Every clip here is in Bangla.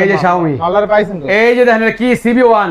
এই যে শাওমি এই যে দেখেন কি সিবি ওয়ান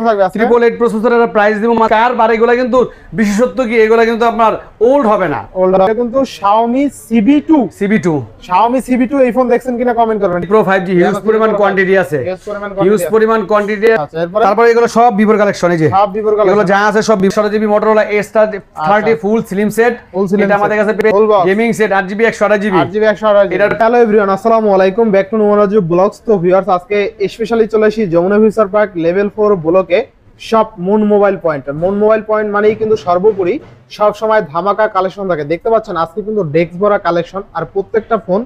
কত থাকবে ট্রিপল প্রসেসরের প্রাইস দিব কার কিন্তু বিশেষত্ব কি এগুলা কিন্তু আপনার ওল্ড হবে না ওল্ড হবে কিন্তু Xiaomi CB2 CB2 Xiaomi CB2 এই ফোন দেখছেন কিনা কমেন্ট করবেন 5G পরিমাণ কোয়ান্টিটি আছে পরিমাণ কোয়ান্টিটি আছে আচ্ছা, এগুলো সব কালেকশন এই যে সব কালেকশন এগুলো যা আছে সব ফুল স্লিম সেট এটা আমাদের কাছে gaming set 8GB 128GB 8GB 128GB এটা হ্যালো আসসালামু আলাইকুম ব্যাক টু নুমারাজু ব্লগস তো ভিউয়ার্স আজকে স্পেশালি চলে আসি যমুনা ভিসার পার্ক লেভেল 4 ব্লক সম্পর্কে সব Moon mobile point Moon mobile point মানেই কিন্তু সর্বোপরি সব সময় ধামাকা কালেকশন থাকে দেখতে পাচ্ছেন আজকে কিন্তু ডেস্ক ভরা কালেকশন আর প্রত্যেকটা ফোন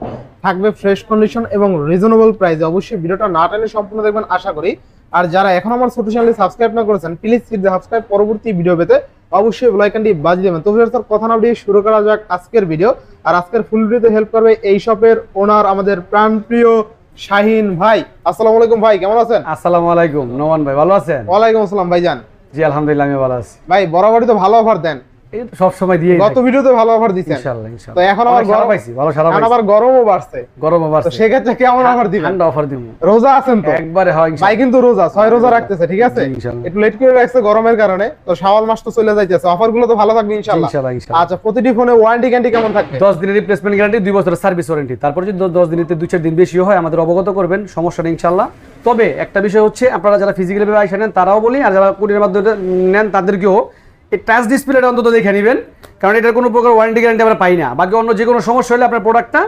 থাকবে ফ্রেশ কন্ডিশন এবং রিজনেবল প্রাইসে অবশ্যই ভিডিওটা না টেনে সম্পূর্ণ দেখবেন আশা করি আর যারা এখন আমার ছোট চ্যানেলে সাবস্ক্রাইব না করেছেন প্লিজ সাবস্ক্রাইব পরবর্তী ভিডিও পেতে অবশ্যই ব্লাইকানটি বাজিয়ে দেবেন তো স্যার কথা না দিয়ে শুরু করা যাক আজকের ভিডিও আর আজকের ফুল ভিডিওতে হেল্প করবে এই শপের ওনার আমাদের প্রাণপ্রিয় শাহিন ভাই আসসালামু আলাইকুম ভাই কেমন আছেন আসসালামু আলাইকুম নোমান ভাই ভালো আছেন আলাইকুম আসসালাম ভাই জান জি আলহামদুলিল্লাহ আমি ভালো আছি ভাই বরাবরই তো ভালো অফার দেন প্রতিটি ফোনে ওয়ারেন্টি দিনের সার্ভিস তারপর বেশি হয় আমাদের অবগত করবেন সমস্যা ইনশাল্লাহ তবে একটা বিষয় হচ্ছে আপনারা যারা ফিজিক্যাল ভাবে আইসা নেন তারাও বলি আর যারা কুড়ির মাধ্যমে নেন তাদেরকেও এই টাচ ডিসপ্লেটা অন্তত দেখে নেবেন কারণ এটার কোনো প্রকার ওয়ারেন্টি গ্যারান্টি আমরা পাই না বাকি অন্য যে কোনো সমস্যা হলে আপনার প্রোডাক্টটা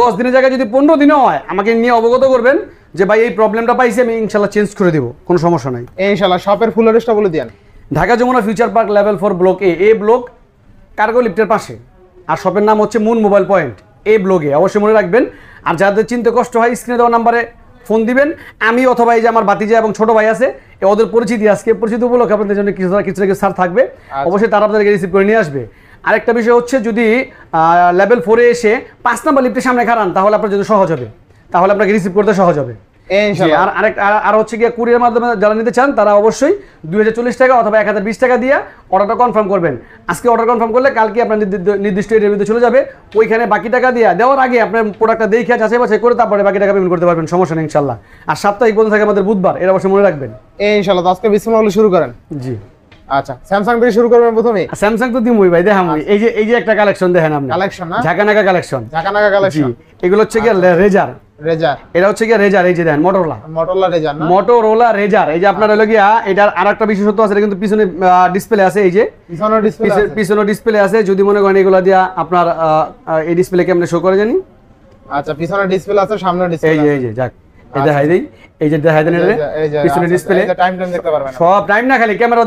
দশ দিনের জায়গায় যদি পনেরো দিনও হয় আমাকে নিয়ে অবগত করবেন যে ভাই এই প্রবলেমটা পাইছি আমি ইনশাল্লাহ চেঞ্জ করে দেবো কোনো সমস্যা নাই ইনশাল্লাহ শপের ফুল অ্যাড্রেসটা বলে দিন Dhaka Jamuna future park level four block A A block cargo লিফটের পাশে আর শপের নাম হচ্ছে মুন মোবাইল পয়েন্ট এ ব্লগে অবশ্যই মনে রাখবেন আর যাদের চিন্তা কষ্ট হয় স্ক্রিনে দেওয়া নাম্বারে ফোন দিবেন আমি অথবা এই যে আমার বাতিজা এবং ছোট ভাই আছে ওদের পরিচিতি আজকে পরিচিত উপলক্ষে আপনাদের জন্য কিছু কিছু না কিছু সার থাকবে আচ্ছা। অবশ্যই তারা আপনাদেরকে রিসিভ করে নিয়ে আসবে আরেকটা বিষয় হচ্ছে যদি লেভেল ফোরে এসে পাঁচ নাম্বার লিফটের সামনে খারান তাহলে আপনার জন্য সহজ হবে তাহলে আপনাকে রিসিভ করতে সহজ হবে আর আর হচ্ছে গিয়ে কুড়ির মাধ্যমে যারা নিতে চান তারা অবশ্যই দুই হাজার চল্লিশ টাকা অথবা এক হাজার বিশ টাকা দিয়ে অর্ডারটা কনফার্ম করবেন আজকে অর্ডার কনফার্ম করলে কালকে আপনার নির্দিষ্ট এরিয়ার চলে যাবে ওইখানে বাকি টাকা দিয়ে দেওয়ার আগে আপনার প্রোডাক্টটা দেখে যাচাই বাছাই করে তারপরে বাকি টাকা পেমেন্ট করতে পারবেন সমস্যা নেই ইনশাল্লাহ আর সাপ্তাহিক বন্ধ থাকে আমাদের বুধবার এর অবশ্যই মনে রাখবেন ইনশাল্লাহ আজকে বিশ্বমাগুলো শুরু করেন জি আচ্ছা স্যামসাং শুরু করবেন প্রথমে স্যামসাং ভাই দেখাম এই যে এই যে একটা কালেকশন দেখেন কালেকশন কালেকশন কালেকশন এগুলো হচ্ছে গিয়ে রেজার আচ্ছা। এই যে আপনার হলো গিয়া এটার আরেকটা বিশেষত্ব আছে কিন্তু পিছনে ডিসপ্লে আছে এই যে পিছনে ডিসপ্লে আছে যদি মনে করেন এগুলা দিয়া আপনার এই ডিসপ্লে কেমনে শো করে জানি আচ্ছা পিছনে ডিসপ্লে আছে সামনে যাক মানে নতুন কিছু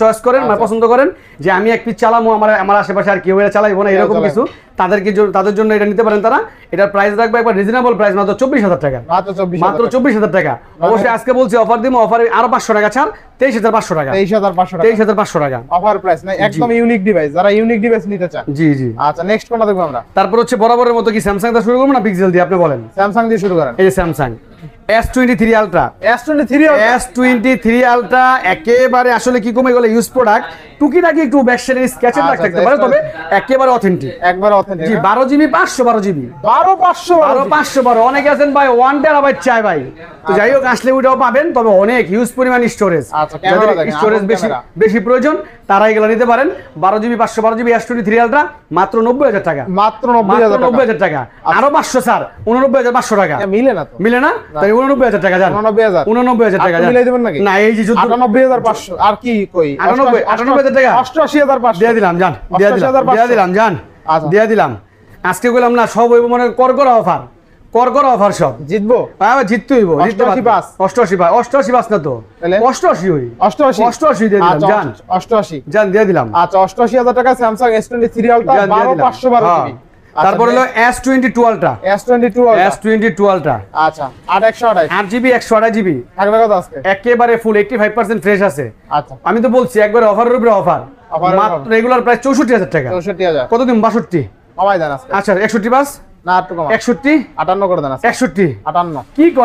চয়েস করেন আচ্ছা। পছন্দ করেন যে আমি এক পিস চালামো আমার আমার আশেপাশে আর কেউ চালাইবো না এরকম কিছু তাদেরকে তাদের জন্য এটা নিতে পারেন তারা এটার প্রাইস রাখবো একবার রিজনেবল প্রাইস মাত্র চব্বিশ হাজার টাকা মাত্র চব্বিশ হাজার টাকা অবশ্যই আজকে বলছি অফার দিব অফার আরো পাঁচশো টাকা ছাড় তেইশ হাজার পাঁচশো টাকা তেইশ হাজার পাঁচশো তেইশ হাজার পাঁচশো টাকা অফার প্রাইস না একদম ইউনিক ডিভাইস যারা ইউনিক ডিভাইস নিতে চান জি জি আচ্ছা নেক্সট কোনটা দেখবো আমরা তারপর হচ্ছে বরাবরের মতো কি স্যামসাং দিয়ে শুরু করবো না পিক্সেল দিয়ে আপনি বলেন স্যামসাং দিয়ে শুরু করেন এই Samsung S23 ultra S23 S23 ultra একেবারে আসলে কি কমে ইউজ প্রোডাক্ট একটু দাগ আচ্ছা, থাকতে আচ্ছা, পারে তবে আচ্ছা। একেবারে অথেন্টিক একবার অথেন্টিক জি 12 হ্যাঁ। জিবি 512 জিবি 12 512 512 অনেকে আছেন ভাই 1 টেরাবাইট চাই ভাই তো যাই হোক আসলে ওইটাও পাবেন তবে অনেক ইউজ পরিমাণ স্টোরেজ আচ্ছা স্টোরেজ বেশি বেশি প্রয়োজন তারা এগুলো নিতে পারেন বারো জিবি পাঁচশো বারো জিবি এস থ্রি আলট্রা মাত্র নব্বই হাজার টাকা মাত্র নব্বই হাজার টাকা আরো পাঁচশো স্যার উননব্বই হাজার পাঁচশো টাকা মিলে না মিলে না তাই উননব্বই হাজার টাকা যান উননব্বই হাজার টাকা মিলে দেবেন নাকি না এই যে আটানব্বই হাজার পাঁচশো আর কি কই আটানব্বই আটানব্বই হাজার টাকা অষ্টআশি হাজার পাঁচশো দিয়ে দিলাম যান দিয়ে দিলাম দিয়ে যান আচ্ছা। দিয়ে দিলাম আজকে বললাম না সব মনে কর করা অফার পরগর অফার সব জিতবো হ্যাঁ জিততে পাস 88 পাস না তো আচ্ছা, জান জান দিয়ে দিলাম আচ্ছা টাকা স্যামসাং আচ্ছা, হলো আচ্ছা থাকবে আজকে একেবারে ফুল 85% ফ্রেশ আছে আচ্ছা আমি তো বলছি একবার অফারের উপরে অফার মাত্র রেগুলার প্রাইস হাজার টাকা কতদিন বাষট্টি আচ্ছা একষট্টি পাস না সিম আচ্ছা, আচ্ছা, আচ্ছা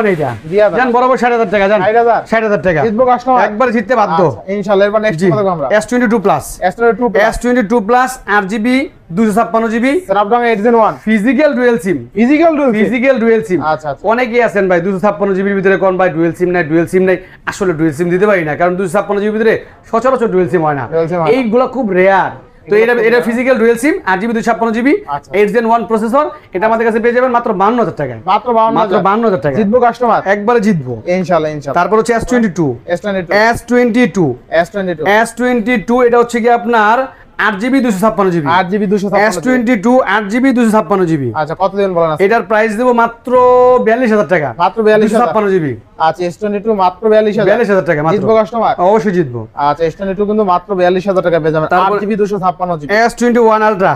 অনেকেই আছেন ভাই 256 জিবির ভিতরে কোন ভাই ডুয়েল সিম নাই ডুয়েল সিম নাই আসলে ডুয়েল সিম দিতে পারি না কারণ 256 জিবির ভিতরে সচরাচর ডুয়েল সিম হয় না এইগুলো খুব রেয়ার তো এটা এটা ফিজিক্যাল ডুয়েল সিম 8GB জিবি দুই ছাপ্পান্ন জিবি প্রসেসর আচ্ছা। এটা আমাদের কাছে পেয়ে যাবেন মাত্র বান্ন হাজার টাকায় মাত্র মাত্র বান্ন হাজার টাকা জিতবো কাস্টমার একবারে জিতবো ইনশাআল্লাহ ইনশাআল্লাহ তারপর হচ্ছে S twenty two S twenty two S S twenty two এটা হচ্ছে কি আপনার আট জিবি দুশো ছাপ্পান্ন জিবি আট জিবি এস টোয়েন্টি আচ্ছা, হাজার টাকা মাত্র বিয়াল্লিশ ছাপ্পান্ন জিবি আচ্ছা এস টোয়েন্টি টু মাত্র হাজার টাকা জিতবো কাস্টমার অবশ্যই জিতবো আচ্ছা, এস টোয়েন্টি কিন্তু মাত্র বিয়াল্লিশ হাজার টাকা পেয়ে যাবেন দুশো ছাপ্পান্ন GB S twenty one ultra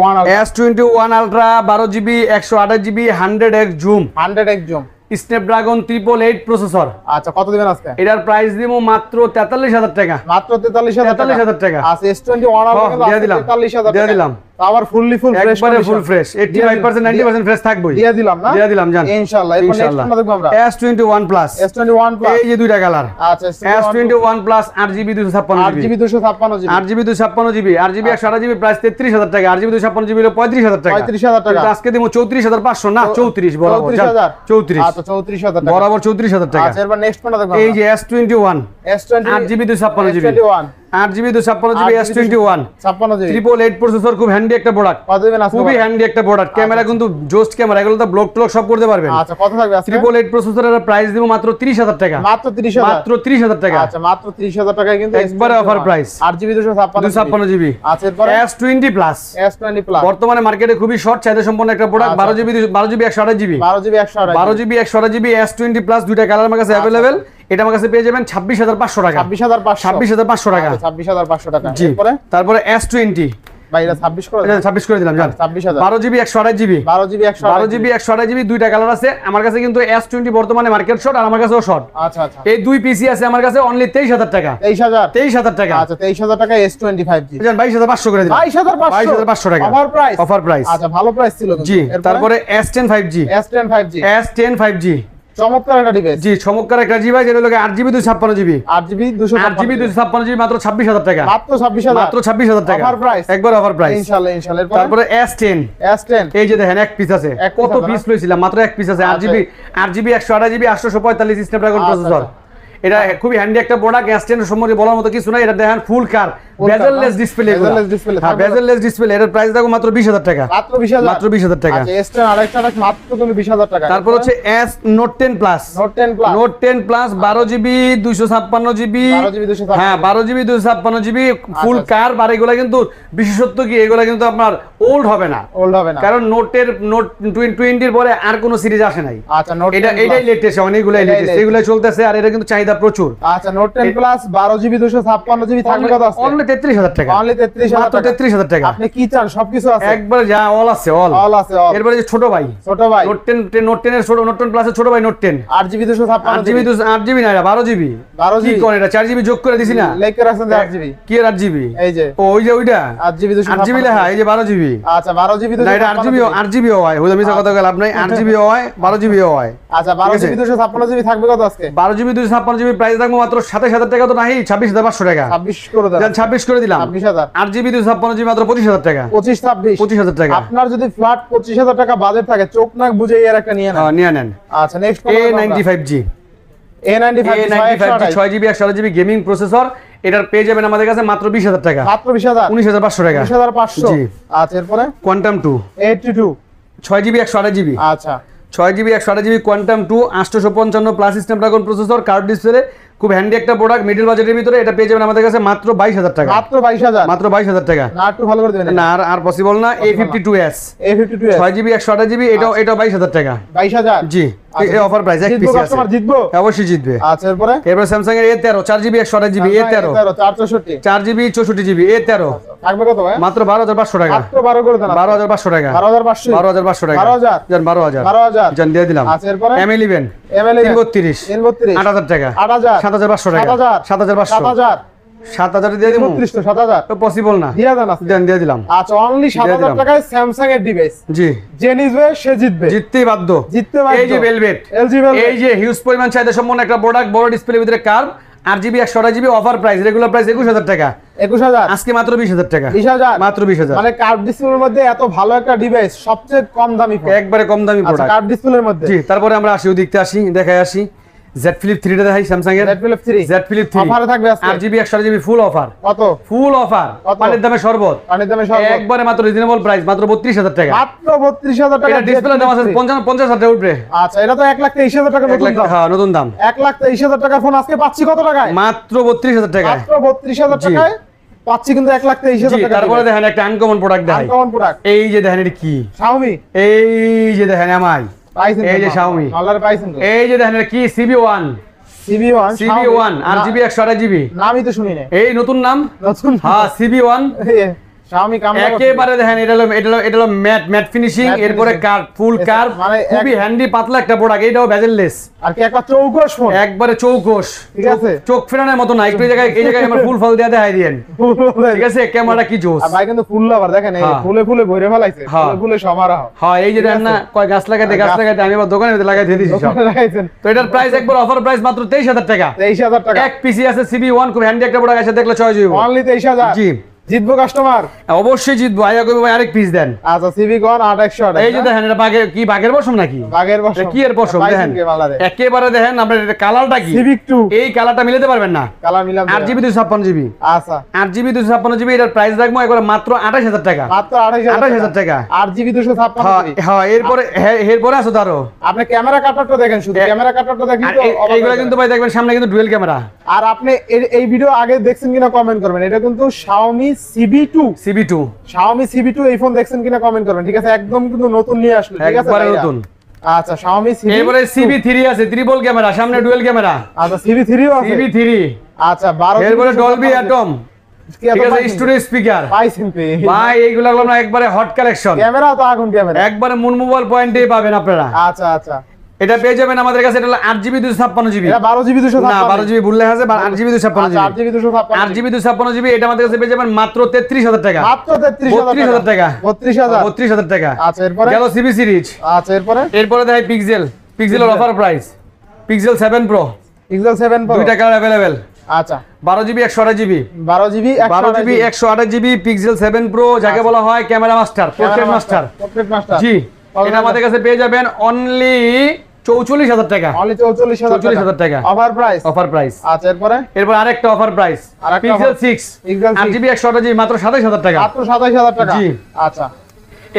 one S twenty one ultra বারো জিবি একশো আঠাশ জিবি হান্ড্রেড এক জুম হান্ড্রেড এক zoom Snapdragon triple eight processor আচ্ছা কত দিবেন আজকে এটার প্রাইস দিব মাত্র তেতাল্লিশ হাজার টাকা মাত্র তেতাল্লিশ হাজার টাকা আচ্ছা এস টোয়েন্টি ওয়ান দিলাম আবার ফুললি ফুল ফ্রেশ একবারে ফুল ফ্রেশ 85% 90% ফ্রেশ থাকবেই দিয়া দিলাম না দিয়া দিলাম জান ইনশাআল্লাহ এখন নেক্সট দেখব আমরা S21 প্লাস S21 প্লাস এই যে দুইটা কালার আচ্ছা S21 plus 8GB 256GB 8GB 256GB 8GB 256GB 8GB 128GB price 33000 টাকা 8GB 256GB হলো 35000 টাকা 35000 টাকা আজকে দিমু 34500 না 34 বরাবর 34 আচ্ছা 34000 টাকা বরাবর 34000 টাকা আচ্ছা এবার নেক্সট কোনটা দেখব এই যে S21 S21 8GB 256GB 21 আট খুবই আচ্ছা, আচ্ছা। আচ্ছা, বর্তমানে মার্কেটে খুবই শর্ট চাহিদা সম্পন্ন একটা প্রোডাক্ট বারো জিবি বারো জিবি একশো আঠাশ জিবি বারো জিবি একশো বারো জিবি একশো জিবি এস টোয়েন্টি প্লাস দুইটা কালার আমার কাছে অ্যাভেলেবেল এটা আমার কাছে পেয়ে যাবেন ছাব্বিশ হাজার পাঁচশো টাকা ছাব্বিশ হাজার ছাব্বিশ হাজার পাঁচশো টাকা আচ্ছা, ছাব্বিশ তারপরে এস টোয়েন্টি আচ্ছা, আমার কাছে কিন্তু আচ্ছা, এই দুই পিসি আছে আমার কাছে অনলি তেইশ হাজার টাকা তেইশ হাজার তেইশ হাজার টাকা আচ্ছা তেইশ হাজার টাকা এস টোয়েন্টি ফাইভ বাইশ বাইশ হাজার বাইশ হাজার পাঁচশো টাকা অফার প্রাইস ভালো প্রাইস ছিল তারপরে S ten five G S ten five G S ten five G চমৎকার একটা জিবি টাকা মাত্র এক পিস আছে কত পিস লইছিলাম মাত্র এক পিস আছে GB 8 GB 128 GB 845 Snapdragon processor এটা খুবই হ্যান্ডি একটা প্রোডাক্ট গ্যাস টেনের সম্পর্কে বলার মতো কিছু না এটা দেখেন ফুল কার বেজেলেস ডিসপ্লে বেজেললেস ডিসপ্লে হ্যাঁ বেজেলেস ডিসপ্লে এটার প্রাইস দেখো মাত্র 20000 টাকা মাত্র 20000 মাত্র 20000 টাকা আচ্ছা এস আরেকটা আছে মাত্র তুমি 20000 টাকা তারপর হচ্ছে S note 10 plus note 10 plus note 10 plus 12 GB 256 GB 12 GB 256 হ্যাঁ 12 জিবি 256 জিবি ফুল কার বারে এগুলা কিন্তু বিশেষত্ব কি এগুলা কিন্তু আপনার ওল্ড হবে না ওল্ড হবে না কারণ নোটের নোট 20 এর পরে আর কোনো সিরিজ আসে নাই আচ্ছা নোট এটা এটাই লেটেস্ট অনেকগুলাই লেটেস্ট এগুলাই চলতেছে আর এটা কিন্তু চাহিদা চাহিদা প্রচুর আচ্ছা নোট টেন প্লাস বারো জিবি দুশো ছাপ্পান্ন জিবি থাকবে কত আছে অনলি তেত্রিশ হাজার টাকা অনলি তেত্রিশ হাজার তেত্রিশ হাজার টাকা আপনি কি চান সবকিছু আছে একবার যা অল আছে অল অল আছে এরপরে যে ছোট ভাই ছোট ভাই নোট টেন নোট টেন এর ছোট নোট টেন প্লাসের ছোট ভাই নোট টেন আট জিবি দুশো ছাপ্পান্ন জিবি দুশো আট জিবি না বারো জিবি বারো জিবি কোন এটা চার জিবি যোগ করে দিছি না লেখ করে আসছেন আট জিবি কি আট জিবি এই যে ও ওই যে ওইটা আট জিবি দুশো আট জিবি লেখা এই যে বারো জিবি আচ্ছা বারো জিবি না এটা আট জিবি আট জিবি হয় হুদা মিশা কথা গেল আচ্ছা। আপনি আট জিবি হয় বারো জিবি হয় আচ্ছা বারো জিবি দুশো ছাপ্পান্ন জিবি থাকবে কত আজকে বারো জিবি দুশো ছাপ্পান্ন জিবি প্রাইস থাকবো মাত্র সাতাশ হাজার টাকা তো নাই ছাব্বিশ হাজার পাঁচশো টাকা ছাব্বিশ ছাব্বিশ করে দিলাম আট জিবি দুই ছাপ্পান্ন জিবি মাত্র পঁচিশ হাজার টাকা পঁচিশ ছাব্বিশ পঁচিশ হাজার টাকা আপনার যদি ফ্ল্যাট পঁচিশ হাজার টাকা বাজেট থাকে চোখ নাক বুঝে এর একটা নিয়ে নেন হ্যাঁ, নিয়ে নেন আচ্ছা next A ninety five G ছয় জিবি একশো গেমিং প্রসেসর এটার পেয়ে যাবেন আমাদের কাছে মাত্র বিশ হাজার টাকা পাঁচশো টাকা আচ্ছা, এরপরে কোয়ান্টাম টু টু ছয় জিবি একশো জিবি আচ্ছা ছয় জিবি একশো আঠাশ জিবি কোয়ান্টাম টু আটশো পঞ্চান্ন plus Snapdragon processor curved display খুব হ্যান্ডি একটা প্রোডাক্ট মিডিল বাজেটের ভিতরে এটা পেয়ে যাবেন আমাদের কাছে মাত্র বাইশ হাজার টাকা মাত্র বাইশ হাজার মাত্র বাইশ হাজার টাকা ভালো করে না আর আর পসিবল না A fifty two S A fifty two ছয় জিবি একশো আঠাশ জিবি এটাও আচ্ছা। এটাও বাইশ হাজার টাকা বাইশ হাজার জি এই অফার আচ্ছা, প্রাইস এক পিস আছে জিতবো হ্যাঁ, অবশ্যই জিতবে আচ্ছা এরপরে এরপর স্যামসাং এর A13 4GB 128GB A13 464 4GB 64GB A13 থাকবে কত ভাই মাত্র 12500 টাকা মাত্র 12 করে দেন 12500 টাকা 12500 12500 টাকা 12000 জান 12000 12000 জান দিয়ে দিলাম প্রাইস রেগুলার প্রাইস একুশ হাজার টাকা একুশ হাজার আজকে মাত্র বিশ হাজার টাকা মাত্র বিশ হাজার মানে মধ্যে এত ভালো একটা ডিভাইস সবচেয়ে কম দামি একবারে কম দামি আচ্ছা, মধ্যে তারপরে আমরা আসি ওদিকতে আসি দেখায় আসি 3 টা দেখাই এর 3 3 অফারে থাকবে আজকে ফুল অফার কত ফুল অফার পানির দামে পানির দামে একবারে মাত্র রিজনেবল প্রাইস মাত্র 32000 টাকা মাত্র 32000 টাকা ডিসপ্লে দাম আছে 50000 টাকা উঠবে আচ্ছা এটা তো 1 লাখ 23000 টাকা নতুন দাম হ্যাঁ নতুন দাম 1 লাখ 23000 টাকা ফোন আজকে পাচ্ছি কত টাকায় মাত্র 32000 টাকা মাত্র 32000 টাকায় পাচ্ছি কিন্তু এক লাখ তেইশ হাজার টাকা তারপরে দেখেন একটা আনকমন প্রোডাক্ট প্রোডাক্ট এই যে দেখেন এটা কি এই যে দেখেন আমায় এই যে Xiaomi এই যে দেখেন কি CB1 CB1 CB1 আর জিবি 128 জিবি তো শুনি এই নতুন নাম নতুন হ্যাঁ CB1 শাওমি একেবারে দেখেন এটা হলো এটা হলো এটা হলো ম্যাট ম্যাট ফিনিশিং এরপরে ফুল মানে খুবই হ্যান্ডি পাতলা একটা প্রোডাক্ট এটাও ভেজেললেস আর কি একবার চৌকোশ ফোন একবারে চৌকোশ ঠিক আছে চোখ ফেরানোর মতো না একটু জায়গায় এই জায়গায় আমার ফুল ফল দেখাই ঠিক আছে কি জোস ভাই কিন্তু ফুল লাভার দেখেন এই হ্যাঁ। ফুলে ফুলে ভরে ফেলাইছে হ্যাঁ। ফুলে ফুলে হ্যাঁ এই যে দেখেন না কয় গাছ লাগাতে গাছ লাগাতে আমি আবার দোকানে লাগাই দিয়ে সব তো এটার প্রাইস একবার অফার প্রাইস মাত্র 23000 টাকা 23000 টাকা এক পিসি আছে সিবি1 খুব হ্যান্ডি একটা প্রোডাক্ট আছে দেখলে চয়েস হইব অনলি 23000 জি জিতবো কাস্টমার অবশ্যই জিতবো আরেক পিস দেন আচ্ছা এই যে দেখেন এটা বাঘের কি বাঘের পশম নাকি বাঘের পশম কি এর পশম দেখেন একেবারে দেখেন আপনার কালারটা কি সিভিক টু এই কালারটা মিলাতে পারবেন না কালার মিলাম আট জিবি দুশো ছাপ্পান্ন জিবি আচ্ছা আট জিবি দুশো ছাপ্পান্ন জিবি এটার প্রাইস রাখবো একবার মাত্র আঠাশ হাজার টাকা মাত্র আঠাশ হাজার টাকা আট জিবি দুশো ছাপ্পান্ন হ্যাঁ, হ্যাঁ এরপরে হ্যাঁ, এরপরে আসো তারও আপনি ক্যামেরা কাটারটা দেখেন শুধু ক্যামেরা কাটারটা দেখেন এইগুলো কিন্তু ভাই দেখবেন সামনে কিন্তু ডুয়েল ক্যামেরা আর আপনি এই ভিডিও আগে দেখছেন কিনা কমেন্ট করবেন এটা কিন্তু Xiaomi CB2 CB2 Xiaomi two এই ফোন দেখছেন কিনা কমেন্ট করবেন ঠিক আছে একদম কিন্তু নতুন নিয়ে আসলো ঠিক আছে একবারে নতুন আচ্ছা Xiaomi CB এবারে CB3 আছে ট্রিপল ক্যামেরা সামনে ক্যামেরা আচ্ছা CB3 আছে আচ্ছা এরপরে ডলবি অ্যাটম স্পিকার একবারে হট ক্যামেরা আগুন ক্যামেরা একবারে মুন মোবাইল পয়েন্টে পাবেন আপনারা আচ্ছা আচ্ছা এটা পেয়ে যাবেন আমাদের কাছে এটা হলো আট জিবি দুশো ছাপ্পান্ন জিবি বারো জিবি দুশো না বারো জিবি ভুল লেখা আছে আট জিবি দুশো ছাপ্পান্ন জিবি আচ্ছা, আট জিবি জিবি এটা আমাদের কাছে পেয়ে যাবেন মাত্র তেত্রিশ হাজার টাকা মাত্র 33000 টাকা বত্রিশ হাজার টাকা আচ্ছা এরপর গেল সিবি সিরিজ আচ্ছা এরপর এরপর দেখাই Pixel Pixel offer price Pixel seven pro Pixel seven pro দুইটা কালার অ্যাভেলেবেল আচ্ছা বারো জিবি একশো জিবি বারো জিবি বারো জিবি একশো জিবি পিক্সেল সেভেন প্রো যাকে আচ্ছা। বলা হয় ক্যামেরা মাস্টার পোর্ট্রেট মাস্টার জি এটা আমাদের কাছে পেয়ে যাবেন অনলি চৌচল্লিশ হাজার টাকা অনলি চৌচল্লিশ চৌচল্লিশ হাজার টাকা অফার প্রাইস অফার প্রাইস আচ্ছা এরপরে এরপর আরেকটা offer price Pixel six Pixel GB একশো জিবি মাত্র সাতাশ হাজার টাকা মাত্র সাতাশ হাজার টাকা জি আচ্ছা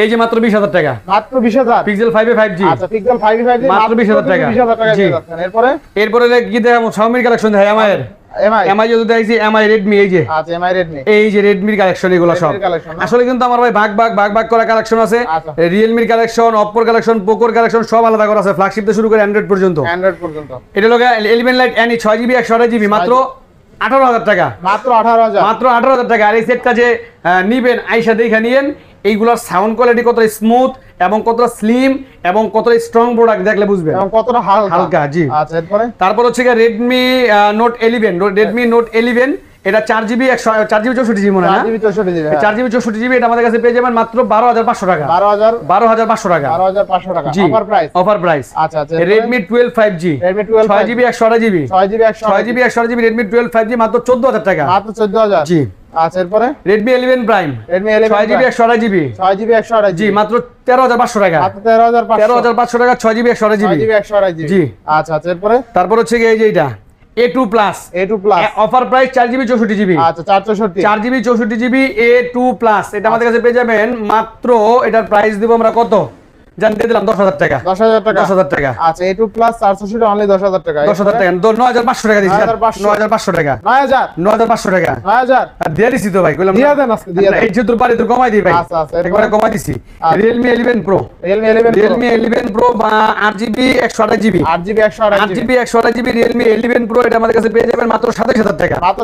এই যে মাত্র 20000 টাকা মাত্র 20000 পিক্সেল 5 এ 5G আচ্ছা পিক্সেল 5 এ 5G মাত্র 20000 টাকা 20000 টাকা দিয়ে যাচ্ছেন এরপরে এরপরে কি দেখাবো Xiaomi এর কালেকশন দেখাই আমার এমআই এমআই যদি দেখছি এমআই Redmi এই যে আচ্ছা এমআই Redmi এই যে Redmi এর কালেকশন এগুলো সব আসলে কিন্তু আমার ভাই ভাগ ভাগ ভাগ ভাগ করা কালেকশন আছে আচ্ছা। Realme এর কালেকশন Oppo এর কালেকশন Poco এর কালেকশন সব আলাদা করা আছে ফ্ল্যাগশিপ থেকে শুরু করে Android পর্যন্ত Android পর্যন্ত এটা লগে 11 Lite জিবি 6GB 128GB মাত্র আঠারো হাজার টাকা মাত্র আঠারো হাজার মাত্র আঠারো হাজার টাকা আর এই সেটটা যে নিবেন আইসা দেখে নিয়েন এইগুলোর সাউন্ড কোয়ালিটি কতটা স্মুথ এবং কতটা স্লিম এবং কতটা স্ট্রং প্রোডাক্ট দেখলে বুঝবে এবং কতটা হালকা জি আচ্ছা তারপর হচ্ছে Redmi note eleven Redmi note eleven এটা চার জিবি একশো চার জিবি চৌষট্টি জিবি মনে হয় চার জিবি চৌষট্টি জিবি হ্যাঁ। এটা আমাদের কাছে পেয়ে যাবেন মাত্র বারো হাজার পাঁচশো টাকা বারো হাজার বারো হাজার পাঁচশো টাকা বারো হাজার পাঁচশো টাকা জি অফার প্রাইস আচ্ছা Redmi twelve five G Redmi twelve ছয় জিবি একশো আড়াই জিবি ছয় জিবি একশো ছয় জিবি একশো GB Redmi twelve five G মাত্র চোদ্দ হাজার টাকা মাত্র চোদ্দ হাজার জি টাকা জি আচ্ছা আচ্ছা এরপরে তারপর হচ্ছে এই যে এটা A two plus A two plus offer price চার জিবি চৌষট্টি জিবি আচ্ছা চার চৌষট্টি চার জিবি চৌষট্টি এ টু প্লাস এটা আমাদের আচ্ছা। কাছে পেয়ে যাবেন মাত্র এটার প্রাইস দেবো আমরা কত জান দিয়ে দিলাম টাকা 10000 টাকা হাজার টাকা আচ্ছা এ প্লাস 400 টা অনলি 10000 টাকা হাজার টাকা 9500 টাকা টাকা টাকা দিয়ে তো ভাই আচ্ছা, দেন এই যে তোর বাড়ি তো কমাই দিই ভাই আচ্ছা, আচ্ছা, একবারে কমাই দিছি বা এটা আমাদের কাছে পেয়ে যাবেন মাত্র টাকা মাত্র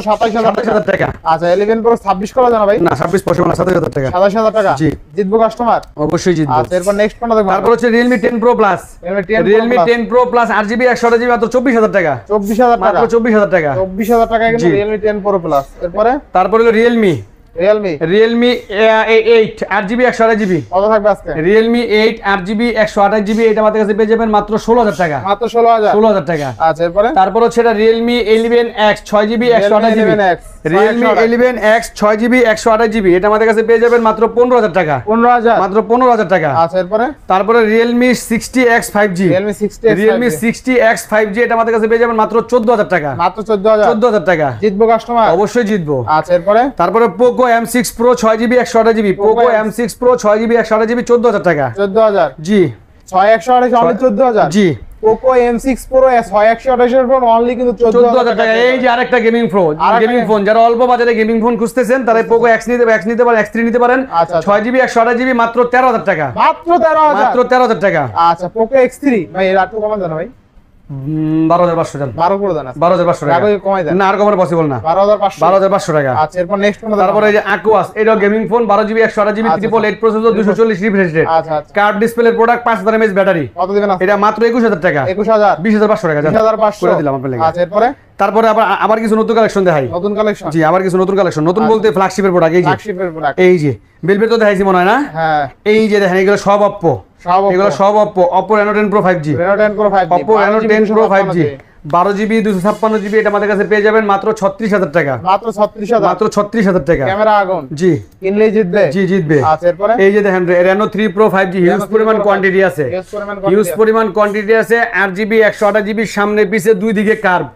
টাকা আচ্ছা করা জানা ভাই না না মানে টাকা টাকা জিতবো কাস্টমার অবশ্যই জিতবো এরপর নেক্সট কোনটা মাদক তারপর হচ্ছে Realme 10 Pro Plus Realme 10 Pro Plus 8GB 128GB মাত্র 24000 টাকা 24000 টাকা মাত্র 24000 টাকা 24000 টাকা কিন্তু Realme 10 Pro Plus এরপরে তারপর হলো Realme Realme Realme 8 8GB 128GB কত থাকবে আজকে Realme 8 8GB 128GB এটা আমাদের কাছে পেয়ে যাবেন মাত্র 16000 টাকা মাত্র 16000 16000 টাকা আচ্ছা এরপরে তারপর হচ্ছে এটা Realme 11X 6GB 128GB Realme eleven X ছয় জিবি একশো আঠাশ জিবি এটা আমাদের কাছে পেয়ে যাবেন মাত্র পনেরো হাজার টাকা পনেরো হাজার মাত্র পনেরো হাজার টাকা আচ্ছা, এরপরে তারপরে Realme sixty X five G Realme sixty X five G এটা আমাদের কাছে পেয়ে যাবেন মাত্র চোদ্দ হাজার টাকা মাত্র চোদ্দ হাজার চোদ্দ হাজার টাকা জিতবো কাস্টমার অবশ্যই জিতবো আচ্ছা এরপরে তারপরে পোকো এম সিক্স প্রো ছয় জিবি একশো আঠাশ GB Poco M six pro ছয় জিবি একশো আঠাশ জিবি চোদ্দ হাজার টাকা চোদ্দ হাজার জি ছয় একশো আঠাশ চোদ্দ হাজার জি Poco M6 Pro S 128 phone only কিন্তু 14000 টাকা এই যে আরেকটা গেমিং ফোন গেমিং ফোন যারা অল্প বাজারে গেমিং ফোন খুঁজতেছেন তারা পোকো X নিতে X নিতে পারেন X3 নিতে পারেন 6GB আচ্ছা, আচ্ছা। 128GB মাত্র 13000 টাকা মাত্র 13000 মাত্র 13000 টাকা আচ্ছা পোকো X3 ভাই এর আর তো কমা জানা ভাই বারো হাজার আচ্ছা। না আর বারো হাজার টাকা আচ্ছা, তারপরে গেমিং ফোন বারো জিবি একশো আট আচ্ছা, দুশো চল্লিশ প্রোডাক্ট পাঁচ হাজার ব্যাটারি এটা মাত্র একুশ হাজার টাকা একুশ হাজার বিশ হাজার পাঁচশো টাকা হাজার পাঁচশো দিলাম তারপরে আবার আবার কিছু নতুন কালেকশন দেখাই নতুন কালেকশন জি আবার কিছু নতুন কালেকশন নতুন বলতে ফ্ল্যাগশিপের প্রোডাক্ট এই যে ফ্ল্যাগশিপের তো দেখাইছি মনে হয় না হ্যাঁ। এই যে দেখেন এগুলো সব অপ্পো হিউজ আচ্ছা, পরিমাণ কোয়ান্টিটি আছে আট জিবি একশো সামনে পিছে দুই দিকে কার্ভ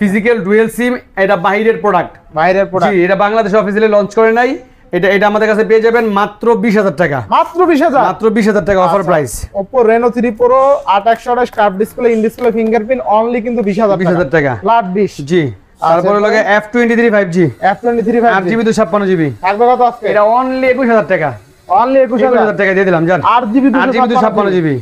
ফিজিক্যাল ডুয়েল সিম এটা বাইরের প্রোডাক্ট বাইরের প্রোডাক্ট এটা বাংলাদেশ অফিসিয়ালি লঞ্চ করে নাই এটা এটা আমাদের কাছে পেয়ে যাবেন মাত্র বিশ হাজার টাকা মাত্র বিশ হাজার মাত্র বিশ হাজার টাকা offer price Oppo Reno three pro আট একশো আঠাশ curved display in display fingerprint only কিন্তু বিশ হাজার বিশ হাজার টাকা লাট বিশ জি তারপরে আচ্ছা। লাগে F twenty three five G F twenty three five GB দুশো ছাপ্পান্ন জিবি থাকবে কথা আজকে এটা অনলি একুশ হাজার টাকা অনলি 21000 টাকা দিয়ে দিলাম জান 8 জিবি 256 জিবি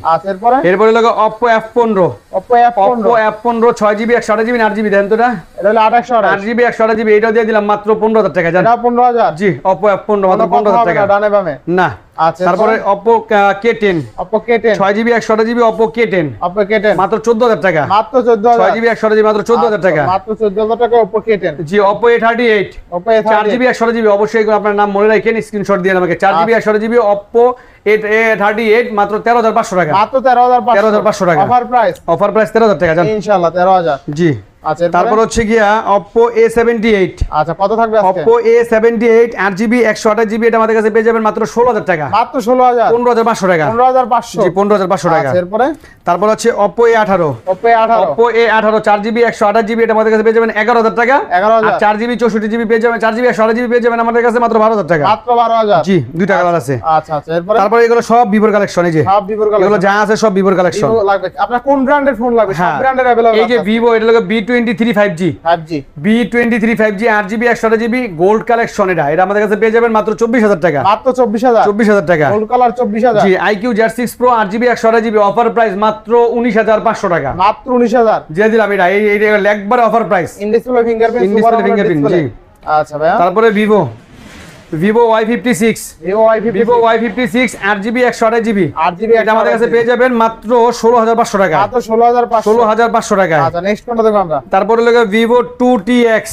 জিবি 128 জিবি দেন তো না এটা হলো 828 8 জিবি 128 জিবি দিয়ে দিলাম মাত্র 15000 টাকা জান এটা 15000 জি Oppo F15 মাত্র 15000 টাকা ডানে না আচ্ছা, তারপরে Oppo K10 Oppo K10 6GB 128GB Oppo K10 Oppo K10 মাত্র 14000 টাকা মাত্র 14000 6GB 128GB মাত্র 14000 আচ্ছা, মাত্র 14000 টাকা Oppo K10 জি Oppo A38 Oppo A38 আচ্ছা। টাকা মাত্র 13500 টাকা প্রাইস অফার প্রাইস টাকা জান ইনশাআল্লাহ 13000 জি আচ্ছা তারপর হচ্ছে গিয়া Oppo A78 আচ্ছা কত থাকবে আজকে Oppo A78 8GB 128GB এটা আমাদের কাছে পেয়ে যাবেন মাত্র 16000 টাকা মাত্র 16000 15500 টাকা 15500 জি 15500 টাকা আচ্ছা, এরপরে তারপর হচ্ছে Oppo A18 Oppo A18 Oppo A18 4GB 128GB এটা আমাদের কাছে পেয়ে যাবেন 11000 টাকা 11000 4GB 64GB পেয়ে যাবেন 4GB 128GB পেয়ে যাবেন আমাদের কাছে মাত্র 12000 টাকা মাত্র 12000 জি দুইটা কালার আচ্ছা, আছে আচ্ছা আচ্ছা এরপর তারপর এগুলো সব ভিভোর কালেকশন এই যে সব ভিভোর কালেকশন এগুলো যা আছে সব ভিভোর কালেকশন লাগবে আপনার কোন ব্র্যান্ডের ফোন লাগবে সব হ্যাঁ। ব্র্যান্ডের अवेलेबल এই যে ভিভো এটা লাগে জিবি অফার প্রাইস মাত্র উনিশ হাজার পাঁচশো টাকা মাত্র উনিশ হাজার এই অফার প্রাইস আচ্ছা তারপরে Vivo Vivo Y fifty six Vivo Y fifty six আট জিবি একশো আঠাশ জিবি আট জিবি এটা আমাদের কাছে পেয়ে যাবেন মাত্র ষোলো হাজার পাঁচশো টাকা ষোলো হাজার ষোলো হাজার পাঁচশো টাকা আচ্ছা, তারপরে লোকে Vivo two T X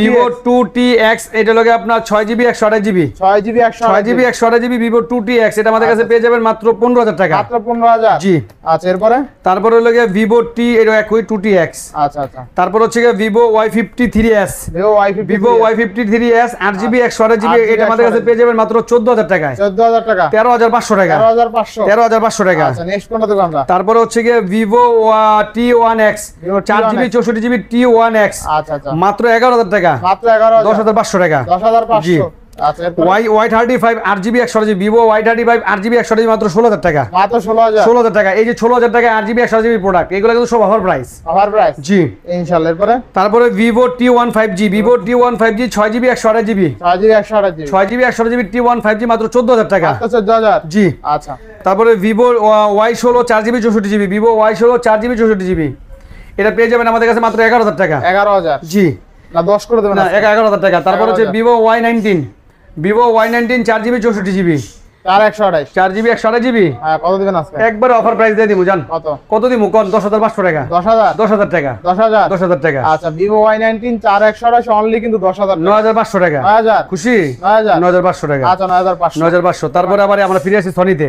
Vivo two T X এটা লোকে আপনার ছয় জিবি একশো আঠাশ জিবি ছয় জিবি একশো ছয় জিবি একশো আঠাশ GB Vivo two T X এটা আমাদের কাছে আচ্ছা। পেয়ে যাবেন মাত্র পনেরো হাজার টাকা মাত্র পনেরো হাজার জি আচ্ছা এরপরে তারপরে লোকে ভিভো টি এটা একই টু টি এক্স আচ্ছা আচ্ছা তারপর হচ্ছে Vivo Y fifty three S Vivo Y fifty three S আট জিবি একশো তেরো হাজার টাকা তেরো হাজার পাঁচশো টাকা আচ্ছা, তারপরে হচ্ছে গিয়ে ভিভো টি ওয়ান চার জিবি চৌষট্টি আচ্ছা, আচ্ছা। মাত্র এগারো হাজার টাকা মাত্র এগারো দশ হাজার পাঁচশো টাকা দশ হাজার পাঁচশো Y Y thirty five GB একশো ওয়াই থার্টি ফাইভ একশো মাত্র ষোলো হাজার টাকা ষোলো হাজার টাকা এই যে ষোলো হাজার টাকা জিবি একশো জিবি এগুলো সব তারপরে Vivo T one five G Vivo T one five G ছয় জিবি একশো জিবি একশো ছয় একশো GB T one five G মাত্র চোদ্দ হাজার টাকা জি তারপরে ভিভো ওয়াই চার জিবি চৌষট্টি জিবি ভিভো ওয়াই চার জিবি চৌষট্টি জিবি এটা পেয়ে যাবেন আমাদের কাছে মাত্র এগারো হাজার টাকা এগারো হাজার জি না দশ করে দেবেন এগারো হাজার টাকা তারপর হচ্ছে Vivo Y nineteen Vivo Y nineteen চার জিবি চৌষট্টি জিবি চার একশো চার জিবি একশো জিবি হ্যাঁ, কত অফার প্রাইস দিয়ে দিব কত কত দশ হাজার পাঁচশো টাকা দশ হাজার দশ হাজার টাকা দশ হাজার দশ হাজার টাকা আচ্ছা ভিভো ওয়াই নাইনটিন চার একশো অনলি কিন্তু দশ হাজার নয় হাজার পাঁচশো টাকা খুশি নয় হাজার পাঁচশো টাকা নয় হাজার হাজার পাঁচশো তারপরে আবার আমরা ফিরে আসি সনিতে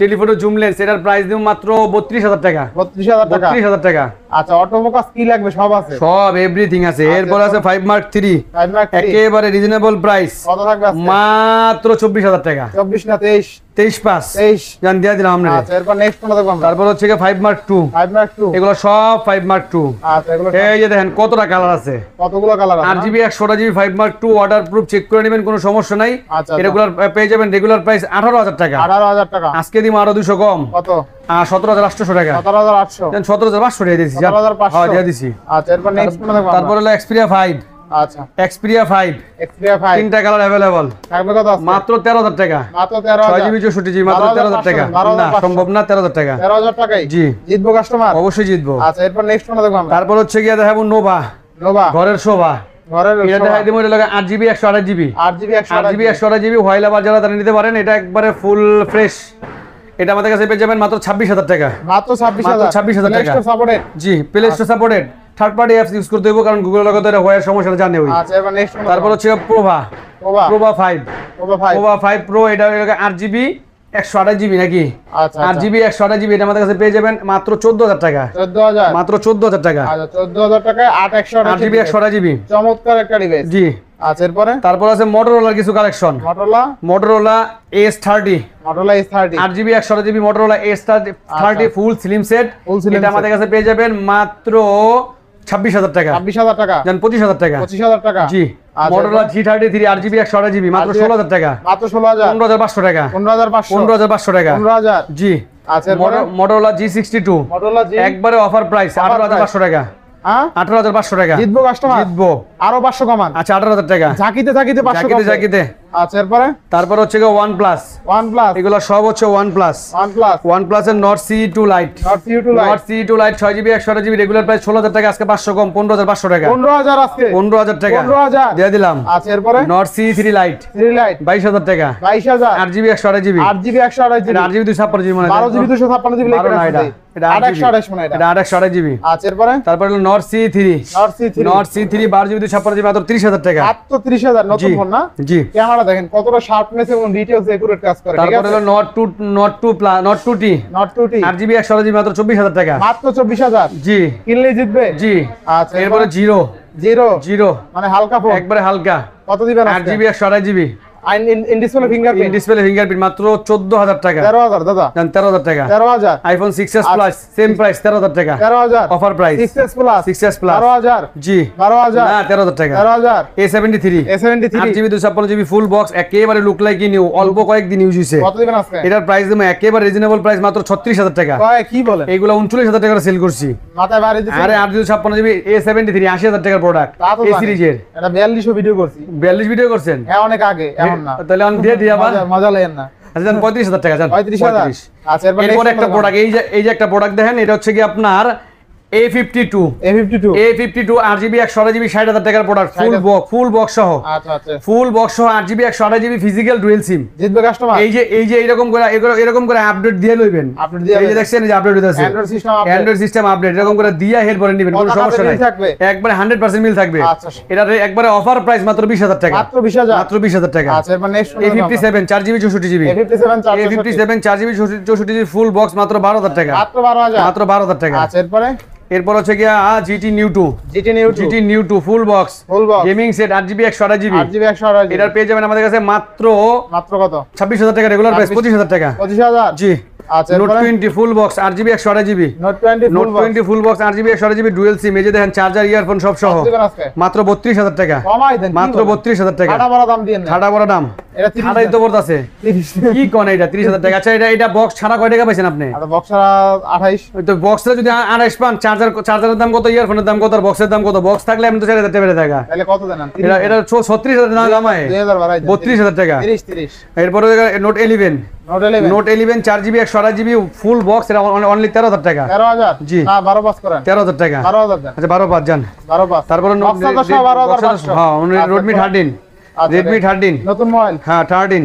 টেলিফোনে জুম লেন্স এটার প্রাইস দিব মাত্র 32000 টাকা 32000 টাকা 32000 টাকা আচ্ছা অটো ফোকাস কি লাগবে সব আছে সব এভরিথিং আছে আচ্ছা, এরপর আছে 5 মার্ক 3 5 মার্ক 3 একেবারে রিজনেবল প্রাইস কত থাকবে মাত্র 24000 টাকা 24 না 23 তেইশ পাস তেইশ জান দিয়ে দিলাম আমরা আচ্ছা, এরপর নেক্সট কোনটা দেখবো তারপর হচ্ছে five mark two five mark two এগুলো সব ফাইভ মার্ক টু এই যে দেখেন কতটা কালার আছে কতগুলো কালার আট জিবি একশোটা GB five mark two waterproof check করে নেবেন কোনো সমস্যা নাই রেগুলার আচ্ছা, আচ্ছা। পেয়ে যাবেন রেগুলার প্রাইস আঠারো হাজার টাকা আঠারো হাজার টাকা আজকে দিম আরো দুশো কম কত সতেরো হাজার আটশো টাকা সতেরো হাজার আটশো সতেরো হাজার পাঁচশো দিয়ে দিচ্ছি হ্যাঁ, দিয়ে দিচ্ছি তারপরে হলো Xperia five Xperia Xperia colour মাত্র অবশ্যই আচ্ছা, তারপর হচ্ছে গিয়ে দেখাবো নোভা নোভা ঘরের শোভা ঘরের জিবি জিবি জিবি জিবি তারা নিতে পারেন এটা একবারে ফুল ফ্রেশ এটা আমাদের কাছে পেয়ে যাবেন মাত্র টাকা মাত্র হাজার টাকা জি Play Store supported third party apps use করতে হবে কারণ গুগলের লগত এটা হওয়ার সমস্যাটা জানে ওই আচ্ছা এবার নেক্সট তারপর হচ্ছে প্রভা প্রভা প্রভা 5 প্রভা 5 প্রভা 5 প্রো এটা এর 8GB 128 জিবি নাকি আচ্ছা 8 জিবি 128 জিবি এটা আমাদের কাছে পেয়ে যাবেন মাত্র 14000 টাকা 14000 মাত্র 14000 টাকা আচ্ছা 14000 টাকায় 8 128 128 জিবি চমৎকার একটা ডিভাইস জি আচ্ছা, আচ্ছা। মাত্র পাঁচশো টাকা জি আচ্ছা জি সিক্সটি আচ্ছা, টু একবারে অফার প্রাইস আঠারো হাজার পাঁচশো টাকা হ্যাঁ? আঠারো হাজার পাঁচশো টাকা জিতবো আরো পাঁচশো কমান আচ্ছা আঠারো হাজার টাকা ঝাঁকিতে থাকিতে ঝাঁকিতে ঝাঁকিতে আচ্ছা এরপরে তারপর হচ্ছে গিয়ে ওয়ান প্লাস এগুলো সব হচ্ছে ওয়ান প্লাস ওয়ান এর Nord CE two lite Nord CE two lite Nord CE two lite GB regular price ষোলো টাকা আজকে পাঁচশো কম পনেরো টাকা পনেরো আজকে পনেরো টাকা পনেরো দিয়ে দিলাম আচ্ছা এরপরে Nord CE three lite three lite টাকা বাইশ হাজার আট জিবি একশো আড়াই জিবি আট জিবি একশো আড়াই জিবি আট জিবি দুশো ছাপ্পান্ন জিবি মানে বারো জিবি দুশো ছাপ্পান্ন GB CE three Nord CE three বারো জিবি আচ্ছা, e e e দুশো ছাপ্পান্ন জিবি মাত্র ত্রিশ হাজার টাকা মাত্র ত্রিশ হাজার নতুন ফোন না জি ক্যামেরা কালারটা দেখেন কতটা শার্পনেস এবং ডিটেইলস একুরেট কাজ করে ঠিক আছে তারপর হলো Nord two Nord two Nord two T Nord two T 8 GB 100 GB মাত্র 24000 টাকা মাত্র 24000 জি কিনলে জিতবে জি আচ্ছা এরপরে জিরো জিরো জিরো মানে হালকা ফোন একবারে হালকা কত দিবেন 8 জিবি 100 জিবি একেবারে লুক মাত্র ছত্রিশ হাজার টাকা কি বলে এইগুলো উনচল্লিশ হাজার টাকা সেল করছি আরে আট দুশো ছাপ্পান্ন জিবি এ সেভেন্টি থ্রি আশি হাজার টাকার প্রোডাক্ট এ সিরিজের বিয়াল্লিশ ভিডিও করছি বিয়াল্লিশ ভিডিও করছেন হ্যাঁ, অনেক আগে তাহলে আমি দিয়ে দিই আবার মজা লাগেন না আচ্ছা পঁয়ত্রিশ হাজার টাকা পঁয়ত্রিশ হাজার আচ্ছা এরপর একটা প্রোডাক্ট এই যে এই যে একটা প্রোডাক্ট দেখেন এটা হচ্ছে কি আপনার A52 A52 A52 RGB 128GB 60000 টাকার product full box full box সহ আচ্ছা আচ্ছা ফুল বক্স সহ RGB 128GB physical dual SIM জিতবে কাস্টমার এই যে এই যে এরকম করে এরকম করে আপডেট দিয়ে লইবেন আপডেট দিয়ে এই যে দেখছেন এই যে আপডেট হইতাছে Android system update Android system update এরকম করে দিয়া হেড পরে নেবেন কোনো সমস্যা নাই একবারে 100% মিল থাকবে আচ্ছা এটা একবারে অফার প্রাইস মাত্র 20000 টাকা মাত্র 20000 মাত্র 20000 টাকা আচ্ছা মানে A57 4GB 64GB A57 4GB 64GB full box মাত্র 12000 টাকা মাত্র 12000 মাত্র 12000 টাকা আচ্ছা এরপরে এরপর হচ্ছে গিয়া GT Neo two GT Neo two GT Neo two full box full box gaming set আট জিবি একশো জিবি আট জিবি একশো আঠাশ এটার পেয়ে যাবেন আমাদের কাছে মাত্র মাত্র কত ছাব্বিশ হাজার টাকা রেগুলার প্রাইস পঁচিশ হাজার টাকা পঁচিশ হাজার জি আচ্ছা বক্স আচ্ছা, আচ্ছা, যদি চার্জার চার্জারের দাম কত ইয়ারফোনের দাম কত আর বক্সের দাম কত বক্স থাকলে তো টাকা এটা টাকা এরপরে নোট নোট ছটা জিবি ফুল বক্স এটা অনলি তেরো হাজার টাকা তেরো হাজার জি বারো পাঁচ করেন তেরো হাজার টাকা বারো হাজার আচ্ছা বারো পাঁচ যান বারো পাঁচ তারপরে বারো হ্যাঁ রেডমি থার্টিন রেডমি থার্টিন নতুন মোবাইল হ্যাঁ থার্টিন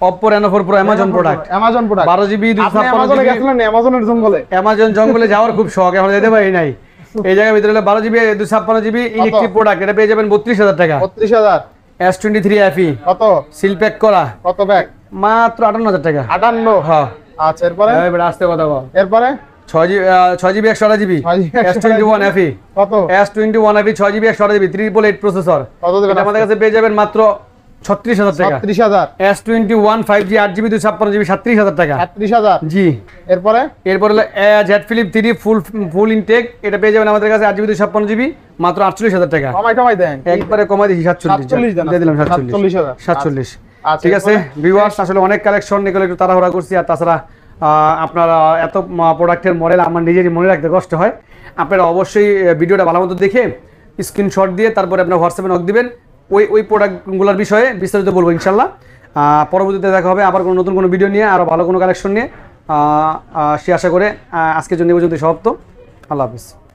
Oppo Reno 4 টাকা e। হ্যাঁ। আচ্ছা এরপরে জিবি একশো GB S twenty one S twenty one ছয় জিবি একশো e। e, এইট আমাদের কাছে পেয়ে যাবেন মাত্র ছত্রিশ হাজার টাকা ত্রিশ হাজার S twenty one five G GB GB হাজার টাকা হাজার জি এরপরে হলো ফুল ফুল ইনটেক এটা পেয়ে যাবেন আমাদের কাছে জিবি মাত্র আটচল্লিশ হাজার টাকা সাতচল্লিশ আচ্ছা। ঠিক আছে আসলে অনেক কালেকশন একটু তাড়াহুড়া করছি আর তাছাড়া আপনারা এত প্রোডাক্টের মডেল আমার নিজেরই মনে রাখতে কষ্ট হয় আপনারা অবশ্যই ভিডিওটা ভালো মতো দেখে স্ক্রিনশট দিয়ে তারপরে আপনার হোয়াটসঅ্যাপে নক দিবেন ওই ওই প্রোডাক্টগুলোর বিষয়ে বিস্তারিত বলবো ইনশাল্লাহ পরবর্তীতে দেখা হবে আবার কোনো নতুন কোনো ভিডিও নিয়ে আরও ভালো কোনো কালেকশন নিয়ে সে আশা করে আজকের জন্য পর্যন্ত সমাপ্ত আল্লাহ হাফিজ